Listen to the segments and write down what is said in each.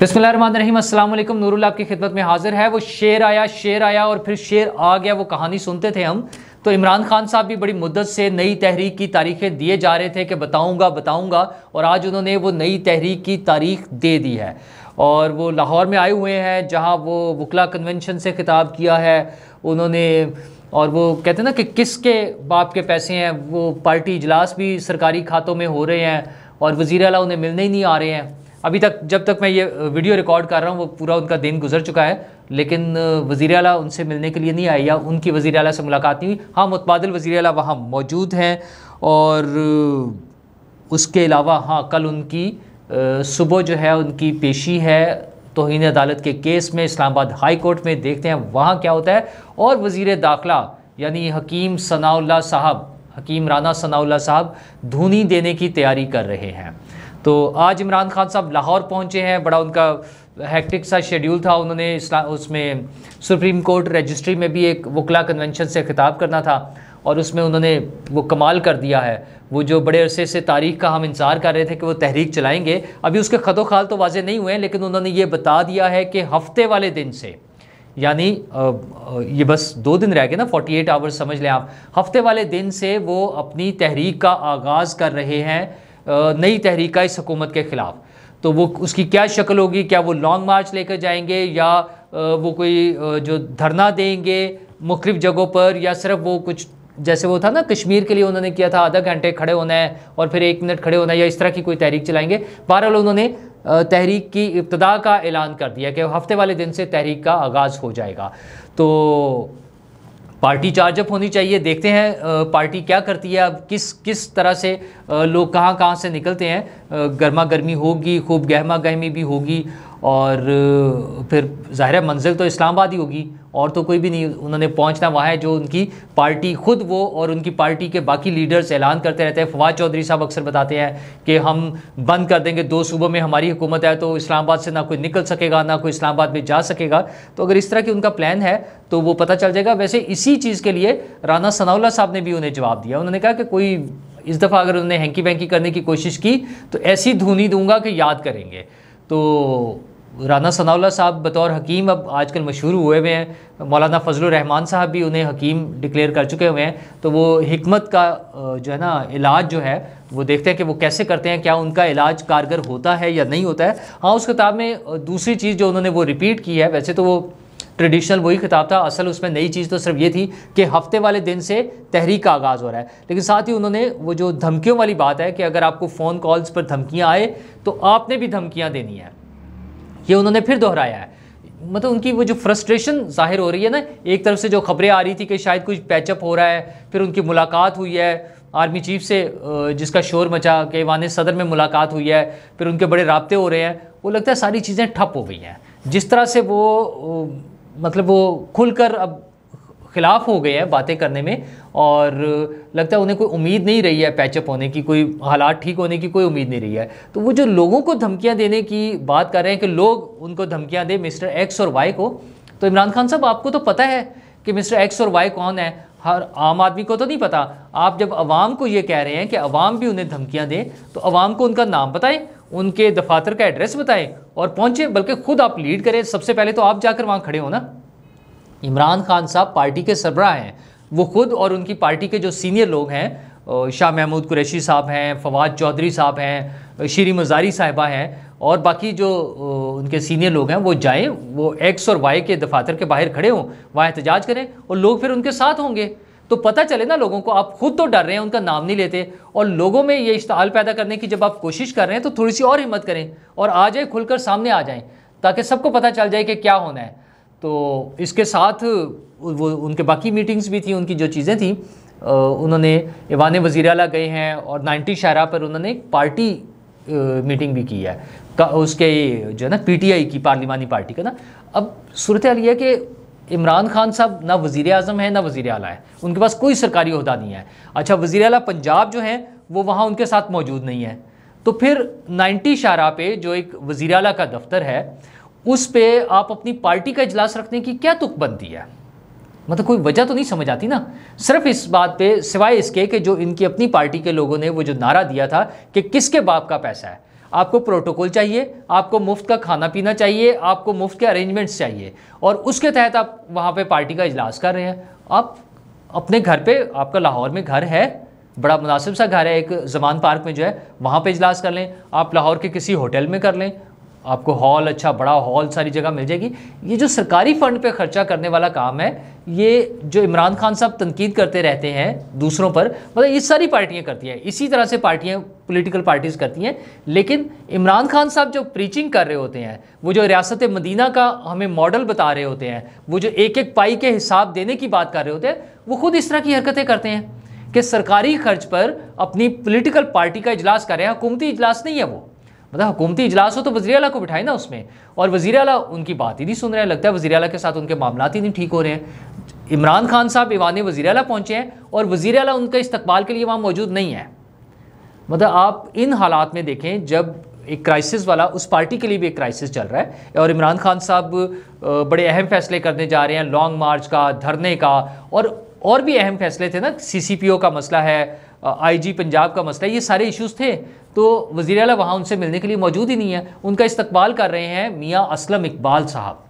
बसमीम नूरुल आपकी खिदमत में हाजिर है वो शेर आया शेर आया और फिर शेर आ गया वो कहानी सुनते थे हम तो इमरान खान साहब भी बड़ी मुद्दत से नई तहरीक की तारीखें दिए जा रहे थे कि बताऊंगा बताऊंगा और आज उन्होंने वो नई तहरीक की तारीख दे दी है और वो लाहौर में आए हुए हैं जहाँ वो वकला कन्वेंशन से खिताब किया है उन्होंने और वो कहते हैं ना कि किसके बाप के पैसे हैं वो पार्टी इजलास भी सरकारी खातों में हो रहे हैं और वज़ी अला उन्हें मिलने ही नहीं आ रहे हैं अभी तक जब तक मैं ये वीडियो रिकॉर्ड कर रहा हूँ वो पूरा उनका दिन गुजर चुका है लेकिन वज़ी अला उनसे मिलने के लिए नहीं आई या उनकी वज़ी अला से मुलाकात नहीं हुई हाँ मुतबादल वज़ी अला वहाँ मौजूद हैं और उसके अलावा हाँ कल उनकी सुबह जो है उनकी पेशी है तोहन अदालत के केस में इस्लामाबाद हाई कोर्ट में देखते हैं वहाँ क्या होता है और वज़ी दाखिला यानी हकीम सनाउल्ला साहब हकीम राना सनाउल्ला साहब धुनी देने की तैयारी कर रहे हैं तो आज इमरान खान साहब लाहौर पहुँचे हैं बड़ा उनका हैक्टिक सा शेड्यूल था उन्होंने उसमें सुप्रीम कोर्ट रजिस्ट्री में भी एक वकला कन्वेंशन से खिताब करना था और उसमें उन्होंने वो कमाल कर दिया है वो जो बड़े अरसे से तारीख का हम इंतज़ार कर रहे थे कि वो तहरीक चलाएंगे अभी उसके खदो खाल तो वाजे नहीं हुए हैं लेकिन उन्होंने ये बता दिया है कि हफ्ते वाले दिन से यानी ये बस दो दिन रह गए ना 48 आवर्स समझ लें आप हफ्ते वाले दिन से वो अपनी तहरीक का आगाज़ कर रहे हैं नई तहरीक इस हकूमत के ख़िलाफ़ तो वो उसकी क्या शक्ल होगी क्या वो लॉन्ग मार्च लेकर जाएंगे या वो कोई जो धरना देंगे मुख्तु जगहों पर या सिर्फ वो कुछ जैसे वो था ना कश्मीर के लिए उन्होंने किया था आधा घंटे खड़े होना है और फिर एक मिनट खड़े होना है या इस तरह की कोई तहरीक चलाएंगे बहरहाल उन्होंने तहरीक की इब्तदा का ऐलान कर दिया कि हफ्ते वाले दिन से तहरीक का आगाज़ हो जाएगा तो पार्टी चार्जअप होनी चाहिए देखते हैं पार्टी क्या करती है अब किस किस तरह से लोग कहाँ कहाँ से निकलते हैं गर्मा गर्मी होगी खूब गहमा गहमी भी होगी और फिर ज़ाहिर मंजिल तो इस्लामाबाद ही होगी और तो कोई भी नहीं उन्होंने पहुंचना वहाँ है जो उनकी पार्टी खुद वो और उनकी पार्टी के बाकी लीडर्स ऐलान करते रहते हैं फवाद चौधरी साहब अक्सर बताते हैं कि हम बंद कर देंगे दो सूबों में हमारी हुकूमत है तो इस्लामाबाद से ना कोई निकल सकेगा ना कोई इस्लामाबाद में जा सकेगा तो अगर इस तरह की उनका प्लान है तो वो पता चल जाएगा वैसे इसी चीज़ के लिए राना सनाउल्ला साहब ने भी उन्हें जवाब दिया उन्होंने कहा कि कोई इस दफ़ा अगर उन्होंने हैंकी वैंकी करने की कोशिश की तो ऐसी धुनी दूंगा कि याद करेंगे तो राना सनाउल्ला साहब बतौर हकीम अब आजकल मशहूर हुए हुए हैं मौलाना फजल रहमान साहब भी उन्हें हकीम डिक्लेयर कर चुके हुए हैं तो वो हमत का जो है ना इलाज जो है वो देखते हैं कि वो कैसे करते हैं क्या उनका इलाज कारगर होता है या नहीं होता है हाँ उस किताब में दूसरी चीज़ जो उन्होंने वो रिपीट की है वैसे तो वो ट्रेडिशनल वही खिताब था असल उसमें नई चीज़ तो सिर्फ ये थी कि हफ्ते वाले दिन से तहरीक का आगाज़ हो रहा है लेकिन साथ ही उन्होंने वो जो धमकियों वाली बात है कि अगर आपको फ़ोन कॉल्स पर धमकियाँ आए तो आपने भी धमकियाँ देनी है ये उन्होंने फिर दोहराया है मतलब उनकी वो जो फ्रस्ट्रेशन जाहिर हो रही है ना एक तरफ से जो खबरें आ रही थी कि शायद कुछ पैचअप हो रहा है फिर उनकी मुलाकात हुई है आर्मी चीफ से जिसका शोर मचा के वान सदर में मुलाकात हुई है फिर उनके बड़े रबते हो रहे हैं वो लगता है सारी चीज़ें ठप हो गई हैं जिस तरह से वो मतलब वो खुलकर अब खिलाफ हो गए हैं बातें करने में और लगता है उन्हें कोई उम्मीद नहीं रही है पैचअप होने की कोई हालात ठीक होने की कोई उम्मीद नहीं रही है तो वो जो लोगों को धमकियाँ देने की बात कर रहे हैं कि लोग उनको धमकियाँ दें मिस्टर एक्स और वाई को तो इमरान खान साहब आपको तो पता है कि मिस्टर एक्स और वाई कौन है हर आम आदमी को तो नहीं पता आप जब अवाम को ये कह रहे हैं कि अवाम भी उन्हें धमकियाँ दें तो अवाम को उनका नाम बताएँ उनके दफातर का एड्रेस बताएँ और पहुँचें बल्कि खुद आप लीड करें सबसे पहले तो आप जाकर वहाँ खड़े हो ना इमरान खान साहब पार्टी के सरबराह हैं वो खुद और उनकी पार्टी के जो सीनियर लोग हैं शाह महमूद कुरैशी साहब हैं फवाद चौधरी साहब हैं श्री मजारी साहिबा हैं और बाकी जो उनके सीनियर लोग हैं वो जाएं वो एक्स और वाई के दफातर के बाहर खड़े हों वहाँ एहतजाज करें और लोग फिर उनके साथ होंगे तो पता चले ना लोगों को आप खुद तो डर रहे हैं उनका नाम नहीं लेते और लोगों में ये इश्तहाल पैदा करने की जब आप कोशिश कर रहे हैं तो थोड़ी सी और हिम्मत करें और आ जाए खुलकर सामने आ जाएँ ताकि सबको पता चल जाए कि क्या होना है तो इसके साथ वो उनके बाकी मीटिंग्स भी थी उनकी जो चीज़ें थी उन्होंने ईवान वज़ी अला गए हैं और नाइन्टी शाहरा पर उन्होंने एक पार्टी मीटिंग भी की है का उसके जो है ना पीटीआई की पार्लिमानी पार्टी का ना अब सूरत यह कि इमरान खान साहब ना वज़ी अजम है ना वज़ी अला है उनके पास कोई सरकारी अहदा नहीं है अच्छा वज़ी अला पंजाब जो हैं वो वहाँ उनके साथ मौजूद नहीं है तो फिर नाइन्टी शाहरा पे जो एक वज़ी अला का दफ्तर है उस पर आप अपनी पार्टी का इजलास रखने की क्या बनती है मतलब कोई वजह तो नहीं समझ आती ना सिर्फ इस बात पे सिवाय इसके कि जो इनकी अपनी पार्टी के लोगों ने वो जो नारा दिया था कि किसके बाप का पैसा है आपको प्रोटोकॉल चाहिए आपको मुफ्त का खाना पीना चाहिए आपको मुफ्त के अरेंजमेंट्स चाहिए और उसके तहत आप वहाँ पे पार्टी का इजलास कर रहे हैं आप अपने घर पे आपका लाहौर में घर है बड़ा मुनासिब सा घर है एक जमान पार्क में जो है वहाँ पे इजलास कर लें आप लाहौर के किसी होटल में कर लें आपको हॉल अच्छा बड़ा हॉल सारी जगह मिल जाएगी ये जो सरकारी फंड पे खर्चा करने वाला काम है ये जो इमरान खान साहब तनकीद करते रहते हैं दूसरों पर मतलब ये सारी पार्टियाँ करती हैं इसी तरह से पार्टियाँ पोलिटिकल पार्टीज़ करती हैं लेकिन इमरान खान साहब जो प्रीचिंग कर रहे होते हैं वो जो रियासत मदीना का हमें मॉडल बता रहे होते हैं वो जो एक एक पाई के हिसाब देने की बात कर रहे होते हैं वो खुद इस तरह की हरकतें करते हैं कि सरकारी खर्च पर अपनी पोलिटिकल पार्टी का इजलास कर रहे हैं हुकूमती इजलास नहीं है वो मतलब हुकूमती इजलास हो तो वजी अला को बिठाए ना उसमें और वजी अला उनकी बात ही नहीं सुन रहे हैं लगता है वजी अला के साथ उनके मामला ही नहीं ठीक हो रहे हैं इमरान खान साहब ईवान वजी अला पहुँचे हैं और वजी अला उनका इस्तबाल के लिए वहाँ मौजूद नहीं है मतलब आप इन हालात में देखें जब एक क्राइसिस वाला उस पार्टी के लिए भी एक क्राइसिस चल रहा है और इमरान खान साहब बड़े अहम फैसले करने जा रहे हैं लॉन्ग मार्च का धरने का और और भी अहम फैसले थे ना सीसीपीओ का मसला है आईजी पंजाब का मसला ये सारे इश्यूज़ थे तो वज़ी अला वहाँ उनसे मिलने के लिए मौजूद ही नहीं है उनका इस्तकबाल कर रहे हैं मियाँ असलम इकबाल साहब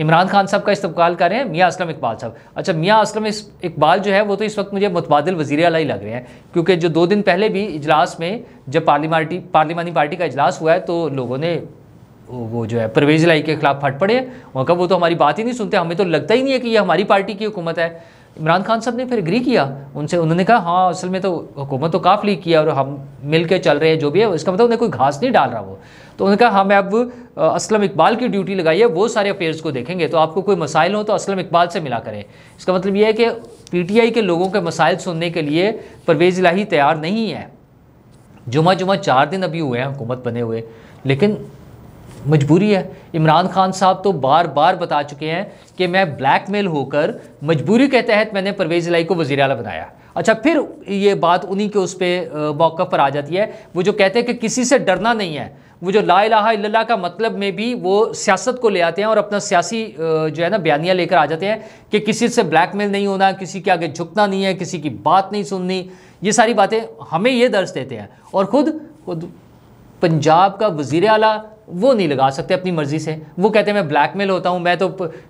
इमरान खान साहब का इस्तकबाल कर रहे हैं मियाँ असलम इकबाल साहब अच्छा मियाँ असलम इकबाल जो है वो तो इस वक्त मुझे मुतबादल वजीर अला ही लग रहे हैं क्योंकि जो दो दिन पहले भी इजलास में जब पार्लिमानी पार्लिमानी पार्टी का इजलास हुआ है तो लोगों ने वो जो है परवेज लाई के खिलाफ फट पड़े वहाँ का वो तो हमारी बात ही नहीं सुनते हमें तो लगता ही नहीं है कि ये हमारी पार्टी की हुकूमत है इमरान खान साहब ने फिर एग्री किया उनसे उन्होंने कहा हाँ असल में तो हुकूमत तो काफ़ लीक किया और हम मिल के चल रहे हैं जो भी है इसका मतलब उन्हें कोई घास नहीं डाल रहा वो तो उन्होंने कहा हमें हाँ, अब असलम इकबाल की ड्यूटी लगाई है वो सारे अफेयर्स को देखेंगे तो आपको कोई मसाइल हो तो असलम इकबाल से मिला करें इसका मतलब यह है कि पीटीआई के लोगों के मसाइल सुनने के लिए परवेज़ इलाही तैयार नहीं है जुमा जुमा चार दिन अभी हुए हैं हुकूमत बने हुए लेकिन मजबूरी है इमरान खान साहब तो बार बार बता चुके हैं कि मैं ब्लैक मेल होकर मजबूरी के तहत मैंने परवेज़ लाई को वजी अला बनाया अच्छा फिर ये बात उन्हीं के उस पर मौक़ पर आ जाती है वो जो कहते हैं कि किसी से डरना नहीं है वो जो ला इला का मतलब में भी वो सियासत को ले आते हैं और अपना सियासी जो है ना बयानियाँ लेकर आ जाते हैं कि किसी से ब्लैकमेल नहीं होना किसी के आगे झुकना नहीं है किसी की बात नहीं सुननी ये सारी बातें हमें ये दर्ज देते हैं और ख़ुद खुद पंजाब का वज़ी अला वो नहीं लगा सकते अपनी मर्ज़ी से वो कहते हैं मैं ब्लैक मेल होता हूँ मैं तो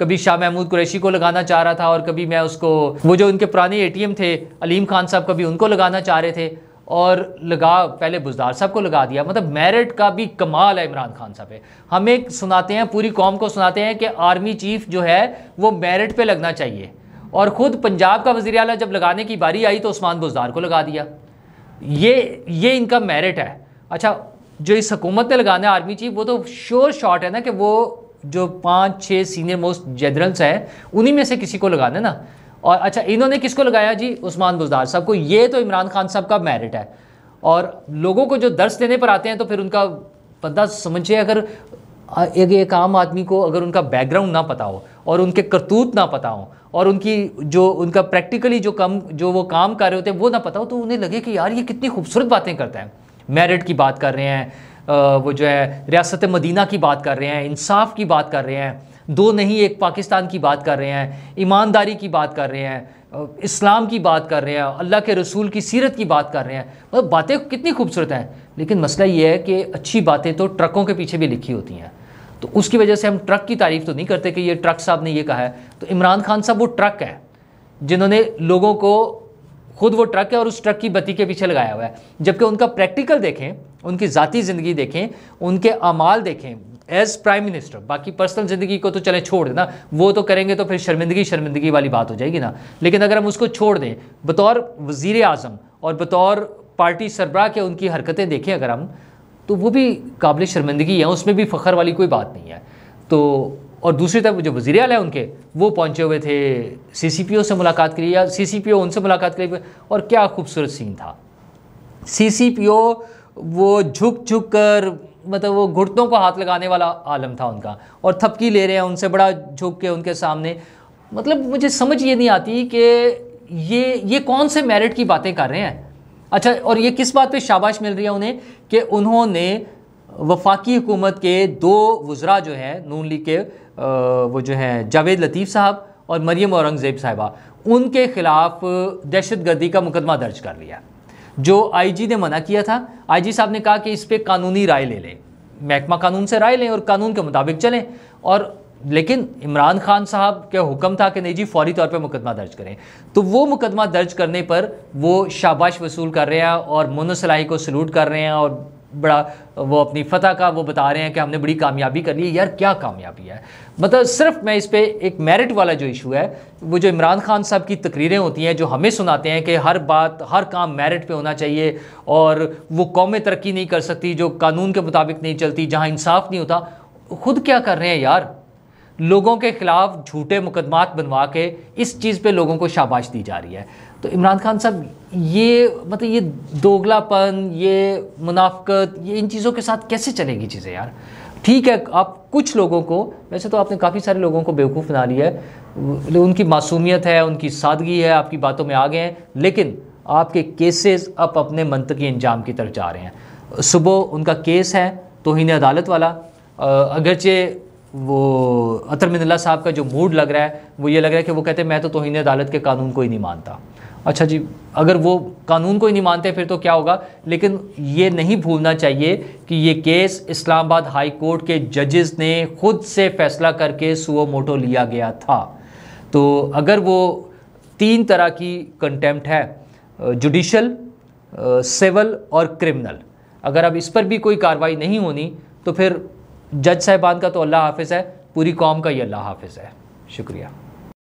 कभी शाह महमूद कुरैशी को लगाना चाह रहा था और कभी मैं उसको वो जो उनके पुराने ए थे अलीम खान साहब कभी उनको लगाना चाह रहे थे और लगा पहले बुजदार साहब को लगा दिया मतलब मेरिट का भी कमाल है इमरान खान साहब हमें सुनाते हैं पूरी कौम को सुनाते हैं कि आर्मी चीफ जो है वो मेरिट पर लगना चाहिए और ख़ुद पंजाब का वज़ी अला जब लगाने की बारी आई तो उस्मान बुजदार को लगा दिया ये ये इनका मेरिट है अच्छा जो इस हकूमत ने लगाना है आर्मी चीफ वो तो श्योर शॉट है ना कि वो जो पाँच छः सीनियर मोस्ट जनरल्स हैं उन्हीं में से किसी को लगाना है ना और अच्छा इन्होंने किसको लगाया जी उस्मान बुजदार साहब को ये तो इमरान खान साहब का मेरिट है और लोगों को जो दर्श देने पर आते हैं तो फिर उनका पता समझिए अगर एक एक आम आदमी को अगर उनका बैकग्राउंड ना पता हो और उनके करतूत ना पता हो और उनकी जो उनका प्रैक्टिकली जो कम जो वो काम कर रहे होते हैं वो ना पता हो तो उन्हें लगे कि यार ये कितनी खूबसूरत बातें करता है मेरिट की बात कर रहे हैं वो जो है रियासत मदीना की बात कर रहे हैं इंसाफ की बात कर रहे हैं दो नहीं एक पाकिस्तान की बात कर रहे हैं ईमानदारी की बात कर रहे हैं इस्लाम की बात कर रहे हैं अल्लाह के रसूल की सीरत की बात कर रहे हैं मतलब बातें कितनी खूबसूरत हैं लेकिन मसला ये है कि अच्छी बातें तो ट्रकों के पीछे भी लिखी होती हैं तो उसकी वजह से हम ट्रक की तारीफ तो नहीं करते कि ये ट्रक साहब ने ये कहा है तो इमरान खान साहब वो ट्रक है जिन्होंने लोगों को खुद वो ट्रक है और उस ट्रक की बत्ती के पीछे लगाया हुआ है जबकि उनका प्रैक्टिकल देखें उनकी जतीी ज़िंदगी देखें उनके अमाल देखें एज प्राइम मिनिस्टर बाकी पर्सनल ज़िंदगी को तो चले छोड़ देना वो तो करेंगे तो फिर शर्मिंदगी शर्मिंदगी वाली बात हो जाएगी ना लेकिन अगर हम उसको छोड़ दें बतौर वज़ी अजम और बतौर पार्टी सरबराह के उनकी हरकतें देखें अगर हम तो वो भी काबिल शर्मिंदगी है उसमें भी फ़खर वाली कोई बात नहीं है तो और दूसरी तरफ जो वजीर अल है उनके वो पहुंचे हुए थे सीसीपीओ से मुलाकात करी या सीसीपीओ उनसे मुलाकात करी और क्या खूबसूरत सीन था सीसीपीओ वो झुक झुक कर मतलब वो घुटनों को हाथ लगाने वाला आलम था उनका और थपकी ले रहे हैं उनसे बड़ा झुक के उनके सामने मतलब मुझे समझ ये नहीं आती कि ये ये कौन से मेरिट की बातें कर रहे हैं अच्छा और ये किस बात पे शाबाश मिल रही है उन्हें कि उन्होंने वफाकी हुकूमत के दो वज्रा जो हैं नून लीग के वो जो हैं जावेद लतीफ़ साहब और मरीम औरंगज़ेब साहिबा उनके ख़िलाफ़ दहशत गर्दी का मुकदमा दर्ज कर लिया जो आईजी ने मना किया था आईजी साहब ने कहा कि इस पर कानूनी राय ले लें महकमा कानून से राय लें और कानून के मुताबिक चलें और लेकिन इमरान खान साहब का हुक्म था कि नहीं जी फौरी तौर पे मुकदमा दर्ज करें तो वो मुकदमा दर्ज करने पर वो शाबाश वसूल कर रहे हैं और मोनो को सलूट कर रहे हैं और बड़ा वो अपनी फतह का वो बता रहे हैं कि हमने बड़ी कामयाबी कर ली है यार क्या कामयाबी है मतलब सिर्फ मैं इस पर एक मेरिट वाला जो इशू है वो जो इमरान खान साहब की तकरीरें होती हैं जो हमें सुनाते हैं कि हर बात हर काम मेरिट पे होना चाहिए और वो कौमें तरक्की नहीं कर सकती जो कानून के मुताबिक नहीं चलती जहाँ इंसाफ नहीं होता खुद क्या कर रहे हैं यार लोगों के ख़िलाफ़ झूठे मुकदमात बनवा के इस चीज़ पर लोगों को शाबाश दी जा रही है तो इमरान खान साहब ये मतलब ये दोगलापन ये मुनाफ्त ये इन चीज़ों के साथ कैसे चलेगी चीज़ें यार ठीक है आप कुछ लोगों को वैसे तो आपने काफ़ी सारे लोगों को बेवकूफ़ बना लिया है उनकी मासूमियत है उनकी सादगी है आपकी बातों में आ गए हैं लेकिन आपके केसेस अब अपने के अंजाम की तरफ जा रहे हैं सुबह उनका केस है तोहन अदालत वाला अगरचे वो अतर मिनल्ला साहब का जो मूड लग रहा है वो ये लग रहा है कि वो कहते हैं मैं तो तोहन अदालत के कानून को ही नहीं मानता अच्छा जी अगर वो कानून को ही नहीं मानते फिर तो क्या होगा लेकिन ये नहीं भूलना चाहिए कि ये केस इस्लामाबाद हाई कोर्ट के जजेस ने खुद से फैसला करके सुओ मोटो लिया गया था तो अगर वो तीन तरह की कंटेम्प्ट है जुडिशल सिविल और क्रिमिनल अगर अब इस पर भी कोई कार्रवाई नहीं होनी तो फिर जज साहिबान का तो अल्लाह हाफिज़ है पूरी कौम का ही अल्लाह हाफिज़ है शुक्रिया